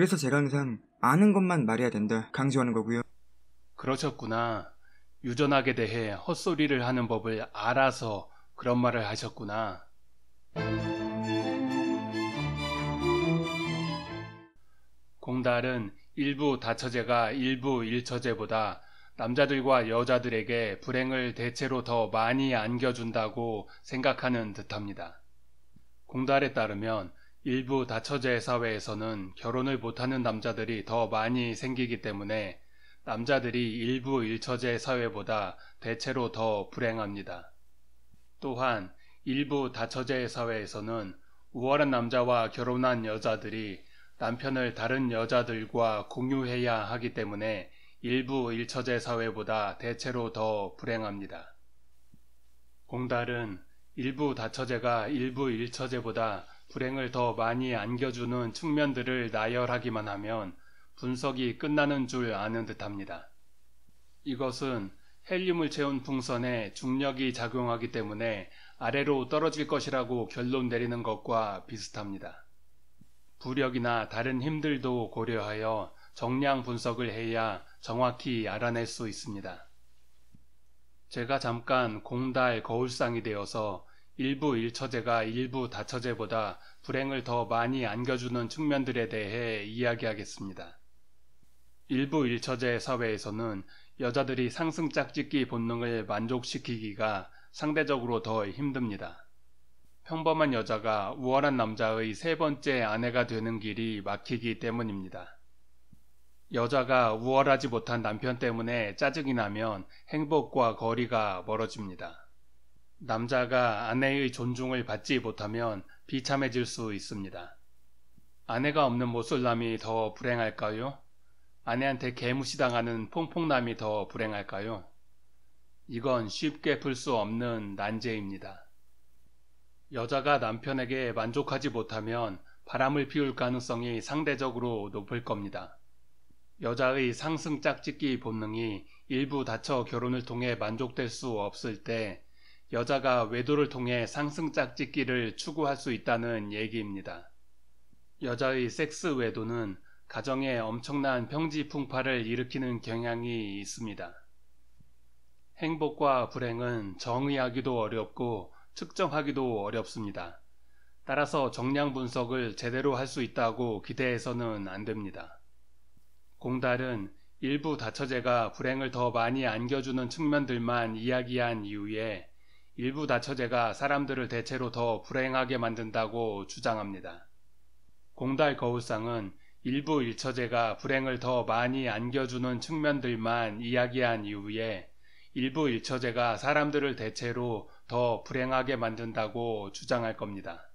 그래서 제가 항상 아는 것만 말해야 된다 강조하는 거고요. 그러셨구나. 유전학에 대해 헛소리를 하는 법을 알아서 그런 말을 하셨구나. 공달은 일부 다처제가 일부 일처제보다 남자들과 여자들에게 불행을 대체로 더 많이 안겨준다고 생각하는 듯합니다. 공달에 따르면 일부 다처제 사회에서는 결혼을 못하는 남자들이 더 많이 생기기 때문에 남자들이 일부 일처제 사회보다 대체로 더 불행합니다. 또한 일부 다처제 사회에서는 우월한 남자와 결혼한 여자들이 남편을 다른 여자들과 공유해야 하기 때문에 일부 일처제 사회보다 대체로 더 불행합니다. 공달은 일부 다처제가 일부 일처제보다 불행을 더 많이 안겨주는 측면들을 나열하기만 하면 분석이 끝나는 줄 아는 듯합니다. 이것은 헬륨을 채운 풍선에 중력이 작용하기 때문에 아래로 떨어질 것이라고 결론 내리는 것과 비슷합니다. 부력이나 다른 힘들도 고려하여 정량 분석을 해야 정확히 알아낼 수 있습니다. 제가 잠깐 공달 거울상이 되어서 일부 일처제가 일부 다처제보다 불행을 더 많이 안겨주는 측면들에 대해 이야기하겠습니다. 일부 일처제 사회에서는 여자들이 상승 짝짓기 본능을 만족시키기가 상대적으로 더 힘듭니다. 평범한 여자가 우월한 남자의 세 번째 아내가 되는 길이 막히기 때문입니다. 여자가 우월하지 못한 남편 때문에 짜증이 나면 행복과 거리가 멀어집니다. 남자가 아내의 존중을 받지 못하면 비참해질 수 있습니다. 아내가 없는 모쏠남이 더 불행할까요? 아내한테 개무시당하는 퐁퐁남이 더 불행할까요? 이건 쉽게 풀 수 없는 난제입니다. 여자가 남편에게 만족하지 못하면 바람을 피울 가능성이 상대적으로 높을 겁니다. 여자의 상승 짝짓기 본능이 일부 다쳐 결혼을 통해 만족될 수 없을 때 여자가 외도를 통해 상승 짝짓기를 추구할 수 있다는 얘기입니다. 여자의 섹스 외도는 가정에 엄청난 평지 풍파를 일으키는 경향이 있습니다. 행복과 불행은 정의하기도 어렵고 측정하기도 어렵습니다. 따라서 정량 분석을 제대로 할 수 있다고 기대해서는 안 됩니다. 공달은 일부 다처제가 불행을 더 많이 안겨주는 측면들만 이야기한 이후에 일부 다처제가 사람들을 대체로 더 불행하게 만든다고 주장합니다. 공달 거울상은 일부 일처제가 불행을 더 많이 안겨주는 측면들만 이야기한 이후에 일부 일처제가 사람들을 대체로 더 불행하게 만든다고 주장할 겁니다.